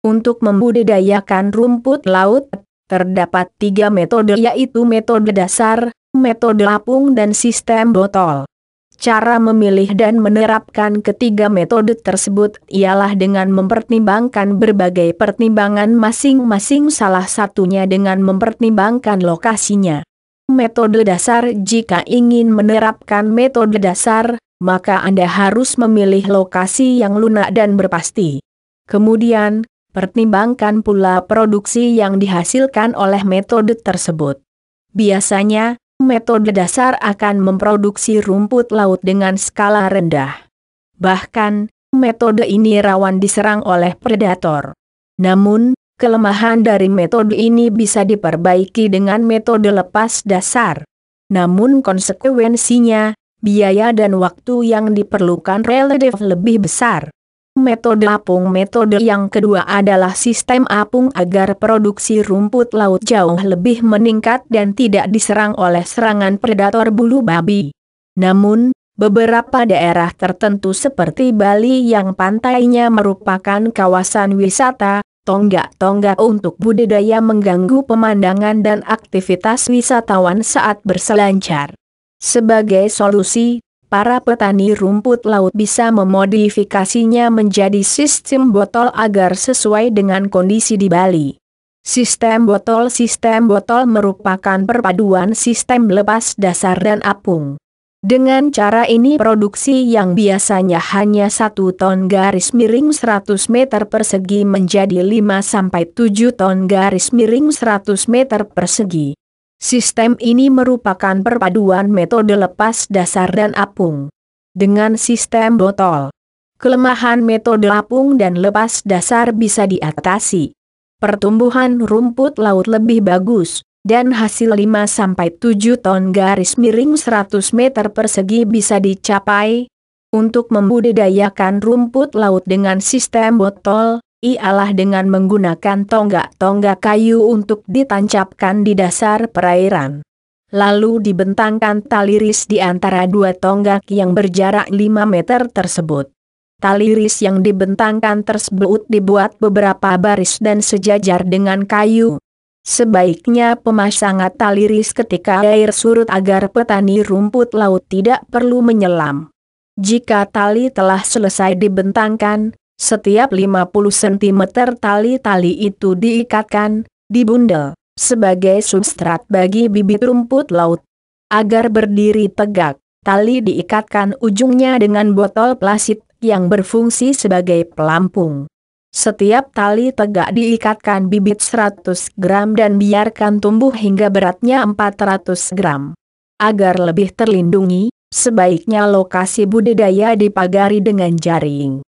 Untuk membudidayakan rumput laut, terdapat tiga metode yaitu metode dasar, metode lapung dan sistem botol. Cara memilih dan menerapkan ketiga metode tersebut ialah dengan mempertimbangkan berbagai pertimbangan masing-masing salah satunya dengan mempertimbangkan lokasinya. Metode dasar Jika ingin menerapkan metode dasar, maka Anda harus memilih lokasi yang lunak dan berpasti. Kemudian, Pertimbangkan pula produksi yang dihasilkan oleh metode tersebut. Biasanya, metode dasar akan memproduksi rumput laut dengan skala rendah. Bahkan, metode ini rawan diserang oleh predator. Namun, kelemahan dari metode ini bisa diperbaiki dengan metode lepas dasar. Namun konsekuensinya, biaya dan waktu yang diperlukan relatif lebih besar. Metode apung Metode yang kedua adalah sistem apung agar produksi rumput laut jauh lebih meningkat dan tidak diserang oleh serangan predator bulu babi. Namun, beberapa daerah tertentu seperti Bali yang pantainya merupakan kawasan wisata, tonggak-tonggak untuk budidaya mengganggu pemandangan dan aktivitas wisatawan saat berselancar. Sebagai solusi, para petani rumput laut bisa memodifikasinya menjadi sistem botol agar sesuai dengan kondisi di Bali. Sistem botol-sistem botol merupakan perpaduan sistem lepas dasar dan apung. Dengan cara ini produksi yang biasanya hanya 1 ton garis miring 100 meter persegi menjadi 5-7 ton garis miring 100 meter persegi. Sistem ini merupakan perpaduan metode lepas dasar dan apung. Dengan sistem botol, kelemahan metode apung dan lepas dasar bisa diatasi. Pertumbuhan rumput laut lebih bagus, dan hasil 5-7 ton garis miring 100 meter persegi bisa dicapai. Untuk membudidayakan rumput laut dengan sistem botol, ialah dengan menggunakan tonggak-tonggak kayu untuk ditancapkan di dasar perairan. Lalu dibentangkan tali ris di antara dua tonggak yang berjarak 5 meter tersebut. Tali ris yang dibentangkan tersebut dibuat beberapa baris dan sejajar dengan kayu. Sebaiknya pemasangan tali ris ketika air surut agar petani rumput laut tidak perlu menyelam. Jika tali telah selesai dibentangkan, setiap 50 cm tali-tali itu diikatkan, dibundel, sebagai substrat bagi bibit rumput laut. Agar berdiri tegak, tali diikatkan ujungnya dengan botol plastik yang berfungsi sebagai pelampung. Setiap tali tegak diikatkan bibit 100 gram dan biarkan tumbuh hingga beratnya 400 gram. Agar lebih terlindungi, sebaiknya lokasi budidaya dipagari dengan jaring.